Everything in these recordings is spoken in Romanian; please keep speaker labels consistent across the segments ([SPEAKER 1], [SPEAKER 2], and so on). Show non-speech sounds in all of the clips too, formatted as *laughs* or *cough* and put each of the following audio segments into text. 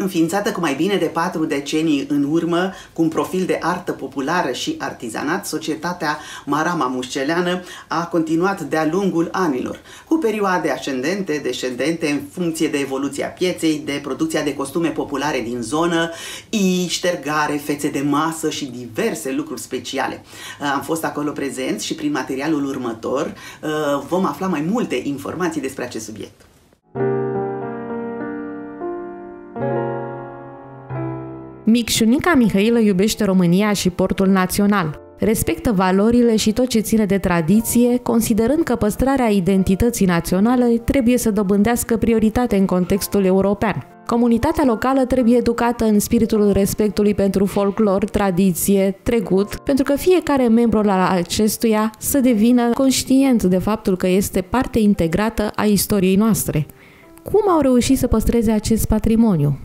[SPEAKER 1] Înființată cu mai bine de patru decenii în urmă, cu un profil de artă populară și artizanat, societatea Marama Mușceleană a continuat de-a lungul anilor, cu perioade ascendente, descendente, în funcție de evoluția pieței, de producția de costume populare din zonă, i ștergare, fețe de masă și diverse lucruri speciale. Uh, am fost acolo prezenți și prin materialul următor uh, vom afla mai multe informații despre acest subiect.
[SPEAKER 2] Micșunica Mihailă iubește România și portul național. Respectă valorile și tot ce ține de tradiție, considerând că păstrarea identității naționale trebuie să dobândească prioritate în contextul european. Comunitatea locală trebuie educată în spiritul respectului pentru folclor, tradiție, trecut, pentru că fiecare membru al acestuia să devină conștient de faptul că este parte integrată a istoriei noastre. Cum au reușit să păstreze acest patrimoniu?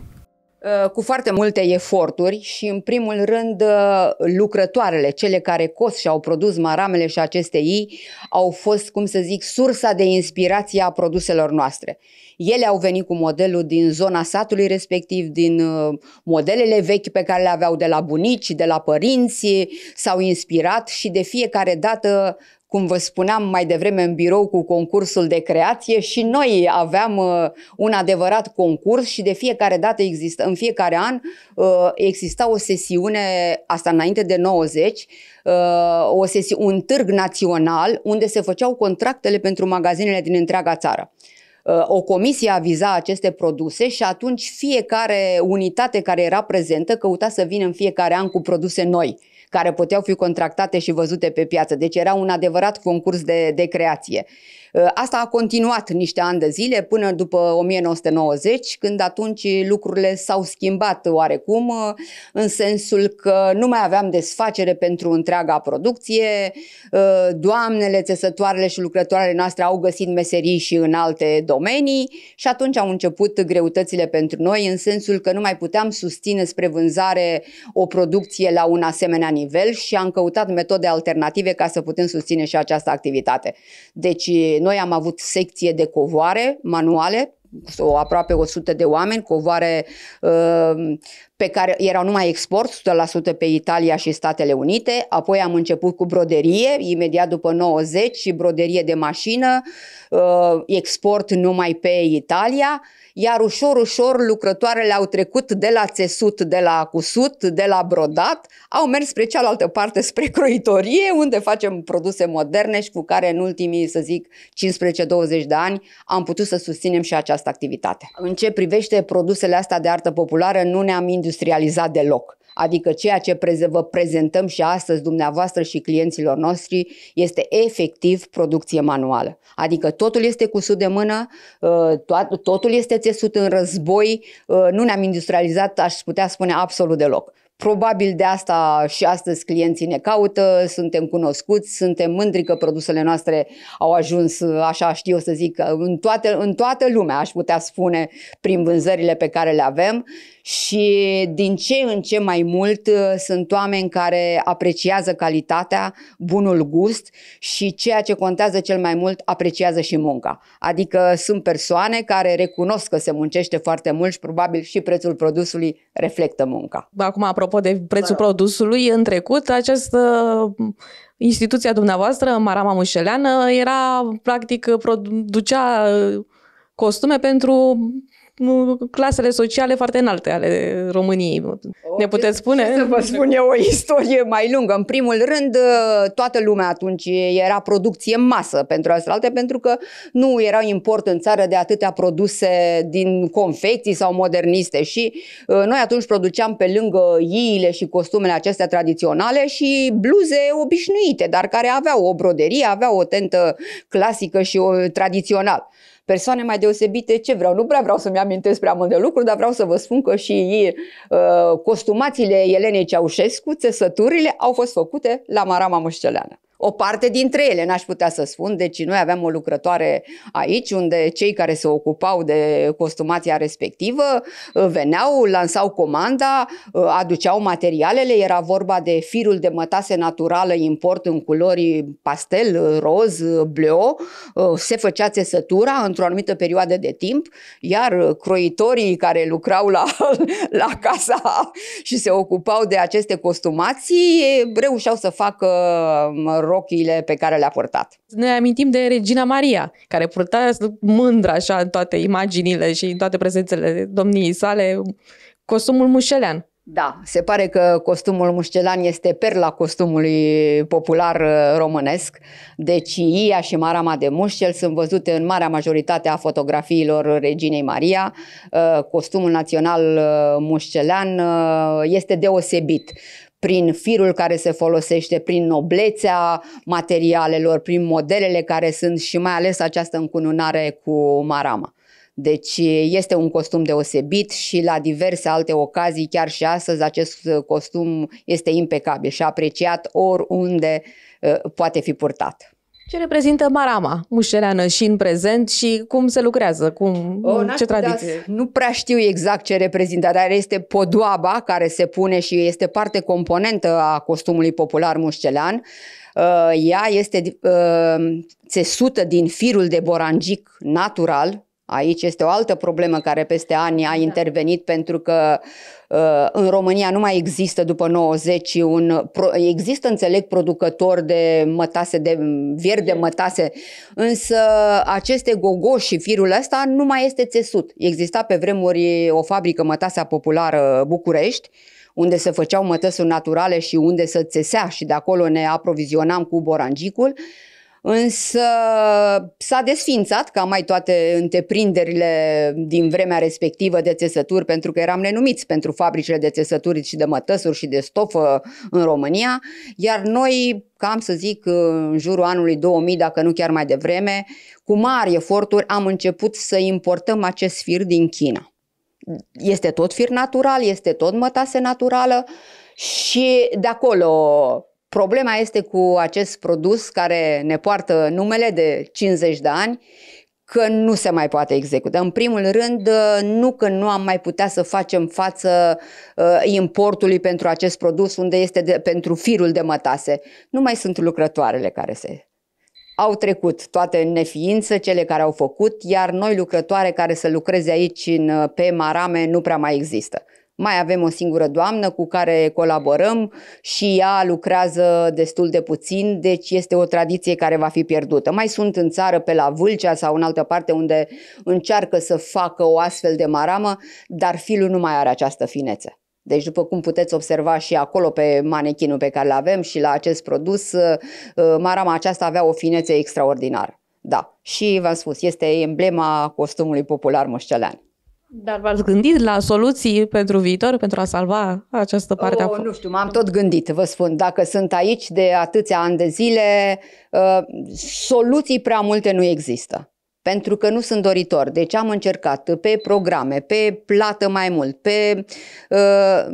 [SPEAKER 1] Uh, cu foarte multe eforturi și, în primul rând, uh, lucrătoarele, cele care cos și au produs maramele și aceste ei, au fost, cum să zic, sursa de inspirație a produselor noastre. Ele au venit cu modelul din zona satului respectiv, din uh, modelele vechi pe care le aveau de la bunici, de la părinți, s-au inspirat și de fiecare dată cum vă spuneam mai devreme în birou cu concursul de creație și noi aveam uh, un adevărat concurs și de fiecare dată există, în fiecare an uh, exista o sesiune, asta înainte de 90, uh, o sesi- un târg național unde se făceau contractele pentru magazinele din întreaga țară. Uh, o comisie aviza aceste produse și atunci fiecare unitate care era prezentă căuta să vină în fiecare an cu produse noi care puteau fi contractate și văzute pe piață. Deci era un adevărat concurs de, de creație. Uh, asta a continuat niște ani de zile până după 1990, când atunci lucrurile s-au schimbat oarecum, uh, în sensul că nu mai aveam desfacere pentru întreaga producție, doamnele, țesătoarele și lucrătoarele noastre au găsit meserii și în alte domenii domenii și atunci au început greutățile pentru noi în sensul că nu mai puteam susține spre vânzare o producție la un asemenea nivel și am căutat metode alternative ca să putem susține și această activitate. Deci noi am avut secție de covoare manuale, o, aproape 100 de oameni, covoare uh, pe care erau numai export, 100% pe Italia și Statele Unite, apoi am început cu broderie, imediat după 90, broderie de mașină, uh, export numai pe Italia, iar ușor, ușor lucrătoarele au trecut de la țesut, de la cusut, de la brodat, au mers spre cealaltă parte, spre croitorie, unde facem produse moderne și cu care în ultimii, să zic, 15-20 de ani am putut să susținem și această activitate. În ce privește produsele astea de artă populară, nu ne-am industrializat deloc. Adică ceea ce vă prezentăm și astăzi dumneavoastră și clienților noștri este efectiv producție manuală. Adică totul este cusut de mână, ă, totul este țesut în război, ă, nu ne-am industrializat, aș putea spune, absolut deloc. Probabil de asta și astăzi clienții ne caută, suntem cunoscuți, suntem mândri că produsele noastre au ajuns, așa știu să zic, în toată, în toată lumea, aș putea spune, prin vânzările pe care le avem și din ce în ce mai mult uh, sunt oameni care apreciază calitatea, bunul gust și ceea ce contează cel mai mult, apreciază și munca. Adică sunt persoane care recunosc că se muncește foarte mult și probabil și
[SPEAKER 2] prețul produsului reflectă munca. Acum, apropo de prețul produsului, în trecut această uh, instituția dumneavoastră, Marama Mușeleană, era practic producea uh, costume pentru clasele sociale foarte înalte ale României. Okay.
[SPEAKER 1] ne puteți spune? Ce să vă spun eu o istorie mai lungă. În primul rând, ă, toată lumea atunci era producție în masă pentru alte, pentru că nu era import în țară de atâtea produse din confecții sau moderniste și ă, noi atunci produceam pe lângă iile și costumele acestea tradiționale și bluze obișnuite, dar care aveau o broderie, aveau o tentă clasică și o tradițională persoane mai deosebite, ce vreau? Nu prea vreau să-mi amintesc prea mult de lucruri, dar vreau să vă spun că și uh, costumațiile Elenei Ceaușescu, țesăturile, au fost făcute la Marama Mușceleană. O parte dintre ele, n-aș putea să spun, deci noi aveam o lucrătoare aici unde cei care se ocupau de costumația respectivă uh, veneau, lansau comanda, uh, aduceau materialele, era vorba de firul de mătase naturală import în culori pastel, roz, bleu, uh, se făcea țesătura într-o anumită perioadă de timp, iar croitorii care lucrau la, *laughs* la casa și se ocupau de aceste costumații reușeau să facă rochiile pe care le-a purtat.
[SPEAKER 2] Ne amintim de Regina Maria, care purta mândră așa în toate imaginile și în toate prezențele domniei sale costumul mușelean.
[SPEAKER 1] Da, se pare că costumul mușcelan este perla costumului popular uh, românesc, deci Ia și Marama de Mușcel sunt văzute în marea majoritate a fotografiilor reginei Maria. Uh, costumul național uh, mușcelan este deosebit prin firul care se folosește, prin noblețea materialelor, prin modelele care sunt și mai ales această încununare cu marama. Deci este un costum deosebit și la diverse alte ocazii, chiar și astăzi, acest costum este impecabil și apreciat oriunde uh, poate fi purtat
[SPEAKER 2] ce reprezintă marama mușeleană și în prezent și cum se lucrează, cum, o, ce tradiție? nu prea știu exact ce reprezintă,
[SPEAKER 1] dar este podoaba care se pune și este parte componentă a costumului popular mușcelean. Uh, ea este uh, țesută din firul de borangic natural, Aici este o altă problemă care peste ani a da. intervenit da. pentru că uh, în România nu mai există după 90 un... Există, înțeleg, producători de mătase, de vier de mătase, însă aceste gogoși și firul ăsta nu mai este țesut. Exista pe vremuri o fabrică mătasea populară București, unde se făceau mătăsuri naturale și unde se țesea și de acolo ne aprovizionam cu borangicul. Uh, Însă s-a desfințat, ca mai toate întreprinderile din vremea respectivă de țesături, pentru că eram nenumiți pentru fabricile de țesături și de mătăsuri și de stofă în România, iar noi, cam să zic, în jurul anului 2000, dacă nu chiar mai devreme, cu mari eforturi am început să importăm acest fir din China. Este tot fir natural, este tot mătase naturală și de acolo Problema este cu acest produs care ne poartă numele de 50 de ani, că nu se mai poate executa. În primul rând, nu că nu am mai putea să facem față uh, importului pentru acest produs, unde este de, pentru firul de mătase. Nu mai sunt lucrătoarele care se au trecut toate neființă cele care au făcut, iar noi lucrătoare care să lucreze aici în, uh, pe marame nu prea mai există. Mai avem o singură doamnă cu care colaborăm și ea lucrează destul de puțin, deci este o tradiție care va fi pierdută. Mai sunt în țară pe la Vâlcea sau în altă parte unde încearcă să facă o astfel de maramă, dar filul nu mai are această finețe. Deci, după cum puteți observa și acolo pe manechinul pe care îl avem și la acest produs, uh, uh, marama aceasta avea o finețe extraordinară. Da, și v-am spus, este emblema costumului popular mășcelean.
[SPEAKER 2] Dar v-ați gândit la soluții pentru viitor, pentru a salva
[SPEAKER 1] această parte o, a... Oh, nu știu, m-am tot gândit, vă spun. Dacă sunt aici de atâția ani de zile, uh, soluții prea multe nu există. Pentru că nu sunt doritor. Deci am încercat pe programe, pe plată mai mult, pe... Uh,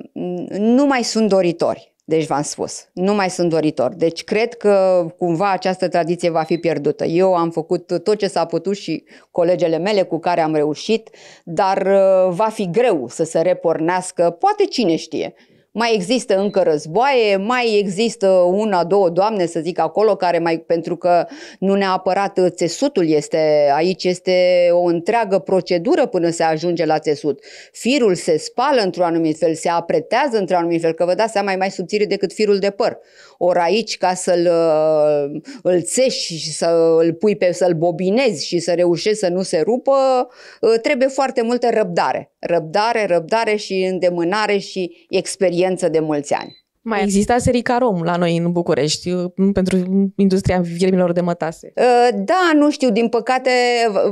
[SPEAKER 1] nu mai sunt doritori. Deci v-am spus, nu mai sunt doritor. Deci cred că cumva această tradiție va fi pierdută. Eu am făcut tot ce s-a putut și colegele mele cu care am reușit, dar uh, va fi greu să se repornească, poate cine știe mai există încă războaie, mai există una, două doamne, să zic, acolo, care mai, pentru că nu neapărat țesutul este, aici este o întreagă procedură până se ajunge la țesut. Firul se spală într-un anumit fel, se apretează într-un anumit fel, că vă dați seama, e mai subțire decât firul de păr. Ori aici, ca să-l uh, îl țești și să l pui pe, să-l bobinezi și să reușești să nu se rupă, uh, trebuie foarte multă răbdare. Răbdare, răbdare și îndemânare și experiență experiență de mulți ani.
[SPEAKER 2] Mai exista Serica Rom la noi în București uh, pentru industria viermilor de mătase. Uh, da, nu știu, din păcate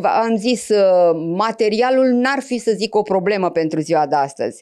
[SPEAKER 1] am zis, uh, materialul n-ar fi să zic o problemă pentru ziua de astăzi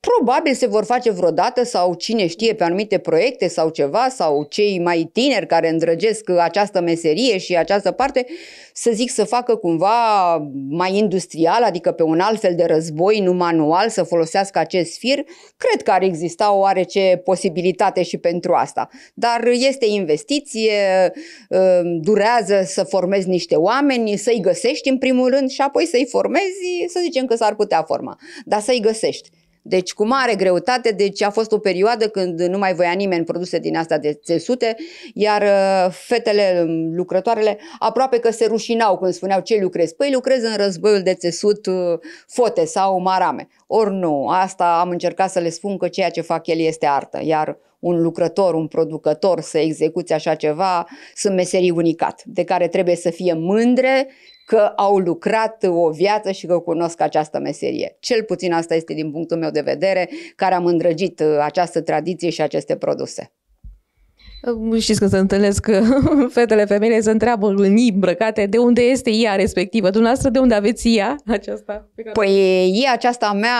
[SPEAKER 1] probabil se vor face vreodată sau cine știe pe anumite proiecte sau ceva sau cei mai tineri care îndrăgesc această meserie și această parte să zic să facă cumva mai industrial, adică pe un alt fel de război, nu manual, să folosească acest fir, cred că ar exista oarece posibilitate și pentru asta. Dar este investiție, uh, durează să formezi niște oameni, să-i găsești în primul rând și apoi să-i formezi, să zicem că s-ar putea forma, dar să-i găsești. Deci cu mare greutate, deci a fost o perioadă când nu mai voia nimeni produse din asta de țesute, iar uh, fetele, um, lucrătoarele, aproape că se rușinau când spuneau ce lucrez. Păi lucrez în războiul de țesut uh, fote sau marame. Ori nu, asta am încercat să le spun că ceea ce fac el este artă, iar un lucrător, un producător să execute așa ceva, sunt meserii unicat, de care trebuie să fie mândre că au lucrat o viață și că cunosc această meserie. Cel puțin asta este din punctul meu de vedere, care am îndrăgit uh, această tradiție și aceste produse.
[SPEAKER 2] Știți că se întâlnesc că uh, *laughs* fetele femeile se întreabă în îmbrăcate de unde este ea respectivă. Dumneavoastră de unde aveți ea aceasta? Păi ea aceasta mea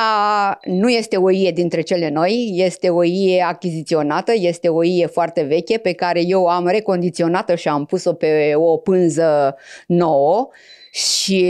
[SPEAKER 1] nu este o ie dintre cele noi, este o ie achiziționată, este o ie foarte veche pe care eu am recondiționată și am pus-o pe o pânză nouă și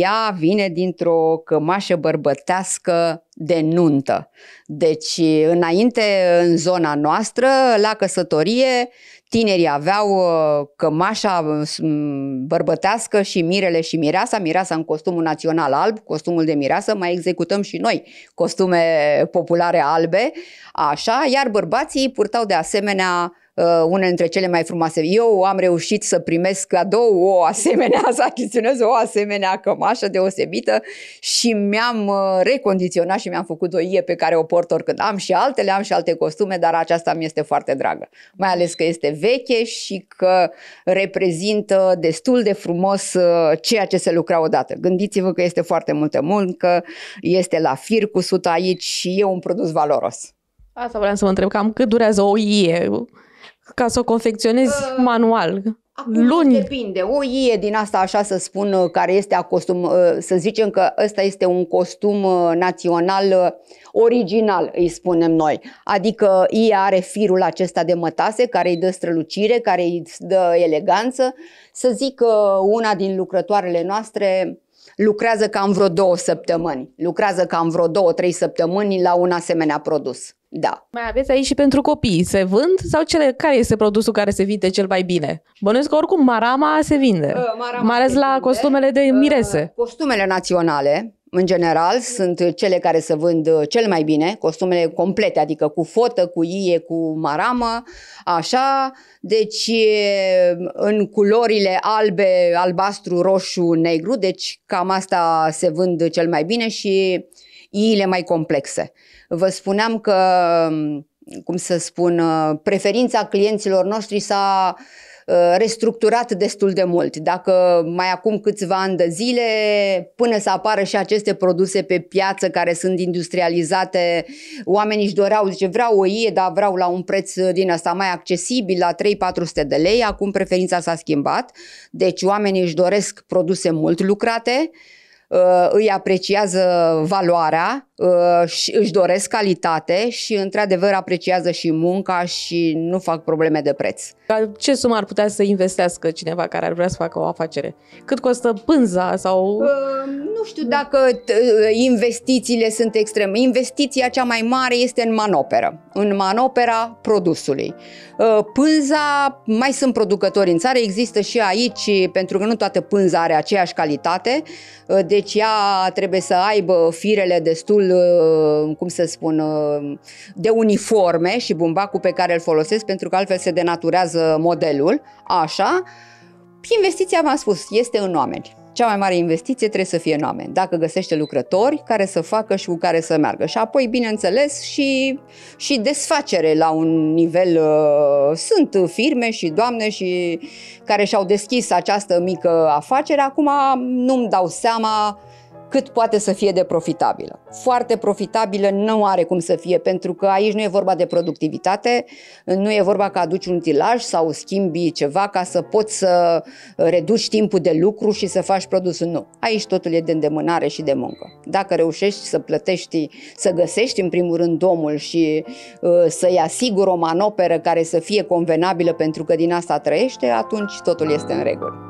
[SPEAKER 1] ea vine dintr-o cămașă bărbătească de nuntă. Deci, înainte, în zona noastră, la căsătorie, tinerii aveau uh, cămașa mm, bărbătească și mirele și mireasa, mireasa în costumul național alb, costumul de mireasă, mai executăm și noi costume populare albe, așa, iar bărbații purtau de asemenea Uh, una dintre cele mai frumoase. Eu am reușit să primesc cadou o asemenea, *laughs* să achiziționez o asemenea cămașă deosebită și mi-am uh, recondiționat și mi-am făcut o ie pe care o port oricând. Am și altele, am și alte costume, dar aceasta mi este foarte dragă. Mai ales că este veche și că reprezintă destul de frumos uh, ceea ce se lucra odată. Gândiți-vă că este foarte multă muncă, este la fir cu sută,
[SPEAKER 2] aici și e un produs
[SPEAKER 1] valoros.
[SPEAKER 2] Asta vreau să vă întreb, cam cât durează o ie? ca să o confecționezi uh, manual? Acum luni. Depinde. O ie din asta, așa să
[SPEAKER 1] spun, uh, care este a costum, uh, să zicem că ăsta este un costum uh, național original, îi spunem noi. Adică ie are firul acesta de mătase care îi dă strălucire, care îi dă eleganță. Să zic că una din lucrătoarele noastre lucrează cam vreo două săptămâni. Lucrează cam vreo două, trei
[SPEAKER 2] săptămâni la un asemenea produs. Da. Mai aveți aici și pentru copii. Se vând sau cele, care este produsul care se vinde cel mai bine? Bănuiesc că oricum marama se vinde. Uh, mai ales la vinde.
[SPEAKER 1] costumele de uh, mirese. Uh, costumele naționale, în general, sunt cele care se vând uh, cel mai bine, costumele complete, adică cu fotă, cu ie, cu maramă, așa. Deci, în culorile albe, albastru, roșu, negru, deci cam asta se vând cel mai bine și uh, iile mai complexe. Vă spuneam că, cum să spun, preferința clienților noștri s-a uh, restructurat destul de mult. Dacă mai acum câțiva ani de zile, până să apară și aceste produse pe piață care sunt industrializate, oamenii își doreau, zice, vreau o ie, dar vreau la un preț din asta mai accesibil, la 3-400 de lei, acum preferința s-a schimbat. Deci oamenii își doresc produse mult lucrate, Uh, îi apreciază valoarea Uh, și își doresc calitate și într-adevăr apreciază și munca și nu fac probleme
[SPEAKER 2] de preț. La ce sumă ar putea să investească cineva care ar vrea să facă o afacere? Cât costă pânza sau...
[SPEAKER 1] Uh, nu știu dacă uh, investițiile sunt extreme. Investiția cea mai mare este în manoperă, în manopera produsului. Pânza, mai sunt producători în țară, există și aici, pentru că nu toată pânza are aceeași calitate, deci ea trebuie să aibă firele destul Uh, cum să spun, uh, de uniforme și bumbacul pe care îl folosesc pentru că altfel se denaturează modelul, așa, investiția, v-am spus, este în oameni. Cea mai mare investiție trebuie să fie în oameni, dacă găsește lucrători care să facă și cu care să meargă. Și apoi, bineînțeles, și, și desfacere la un nivel. Uh, sunt firme și doamne și care și-au deschis această mică afacere. Acum nu-mi dau seama uh, cât poate să fie de profitabilă. Foarte profitabilă nu are cum să fie, pentru că aici nu e vorba de productivitate, nu e vorba că aduci un utilaj sau schimbi ceva ca să poți să uh, reduci timpul de lucru și să faci produsul Nu. Aici totul e de îndemânare și de muncă. Dacă reușești să plătești, să găsești în primul rând omul și uh, să-i asiguri o manoperă care să fie convenabilă pentru că din asta trăiește, atunci totul este în regulă.